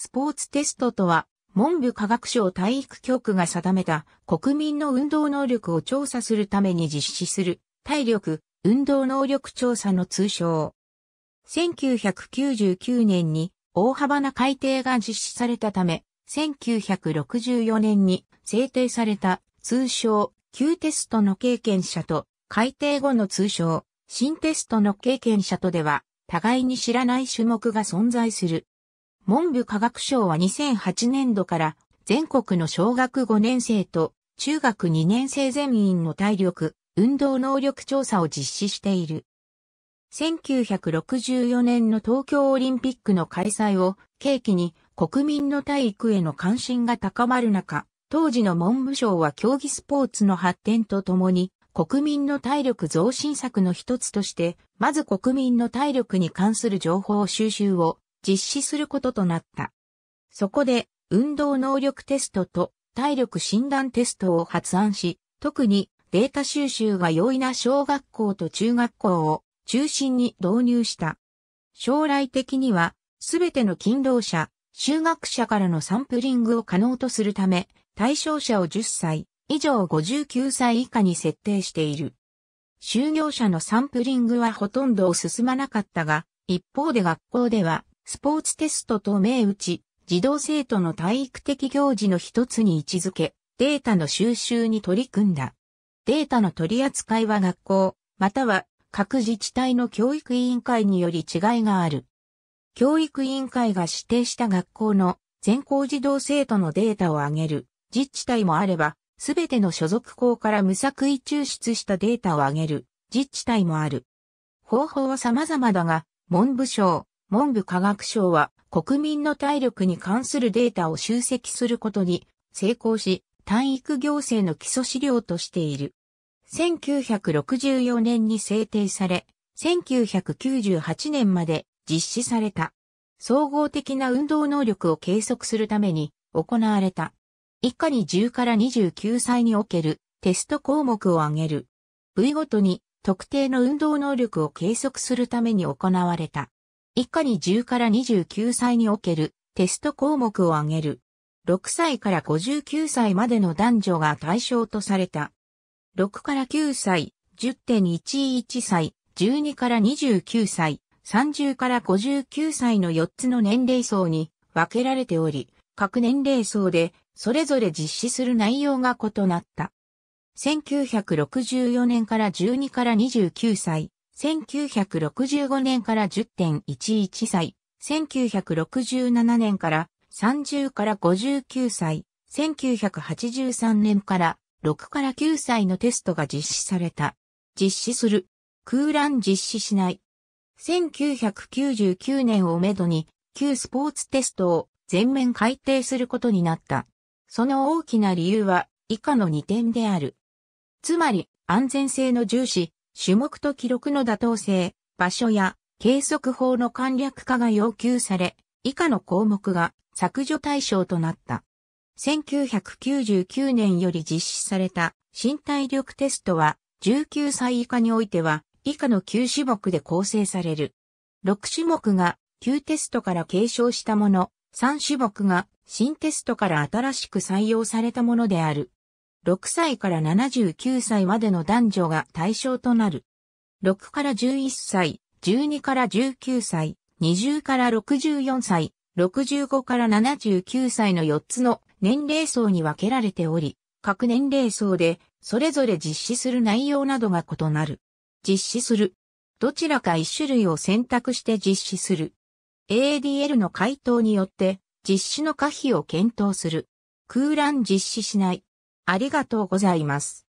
スポーツテストとは、文部科学省体育局が定めた国民の運動能力を調査するために実施する体力、運動能力調査の通称。1999年に大幅な改定が実施されたため、1964年に制定された通称、旧テストの経験者と改定後の通称、新テストの経験者とでは、互いに知らない種目が存在する。文部科学省は2008年度から全国の小学5年生と中学2年生全員の体力、運動能力調査を実施している。1964年の東京オリンピックの開催を契機に国民の体育への関心が高まる中、当時の文部省は競技スポーツの発展とともに国民の体力増進策の一つとして、まず国民の体力に関する情報収集を実施することとなった。そこで、運動能力テストと体力診断テストを発案し、特にデータ収集が容易な小学校と中学校を中心に導入した。将来的には、すべての勤労者、就学者からのサンプリングを可能とするため、対象者を10歳以上59歳以下に設定している。就業者のサンプリングはほとんど進まなかったが、一方で学校ではスポーツテストと銘打ち、児童生徒の体育的行事の一つに位置づけ、データの収集に取り組んだ。データの取り扱いは学校、または各自治体の教育委員会により違いがある。教育委員会が指定した学校の全校児童生徒のデータを上げる自治体もあれば、すべての所属校から無作為抽出したデータを上げる自治体もある。方法は様々だが、文部省、文部科学省は国民の体力に関するデータを集積することに成功し、体育行政の基礎資料としている。1964年に制定され、1998年まで実施された。総合的な運動能力を計測するために行われた。以下に10から29歳におけるテスト項目を挙げる。部位ごとに特定の運動能力を計測するために行われた。以下に10から29歳におけるテスト項目を挙げる。6歳から59歳までの男女が対象とされた。6から9歳、10.11歳、12から29歳、30から59歳の4つの年齢層に分けられており、各年齢層でそれぞれ実施する内容が異なった。1964年から12から29歳、1965年から10.11歳、1967年から30から59歳、1983年から6から9歳のテストが実施された。実施する。空欄実施しない。1999年をめどに、旧スポーツテストを全面改定することになった。その大きな理由は以下の2点である。つまり、安全性の重視、種目と記録の妥当性、場所や計測法の簡略化が要求され、以下の項目が削除対象となった。1999年より実施された身体力テストは19歳以下においては以下の9種目で構成される。6種目が旧テストから継承したもの、3種目が新テストから新しく採用されたものである。6歳から79歳までの男女が対象となる。6から11歳、12から19歳、20から64歳、65から79歳の4つの年齢層に分けられており、各年齢層でそれぞれ実施する内容などが異なる。実施する。どちらか1種類を選択して実施する。a d l の回答によって実施の可否を検討する。空欄実施しない。ありがとうございます。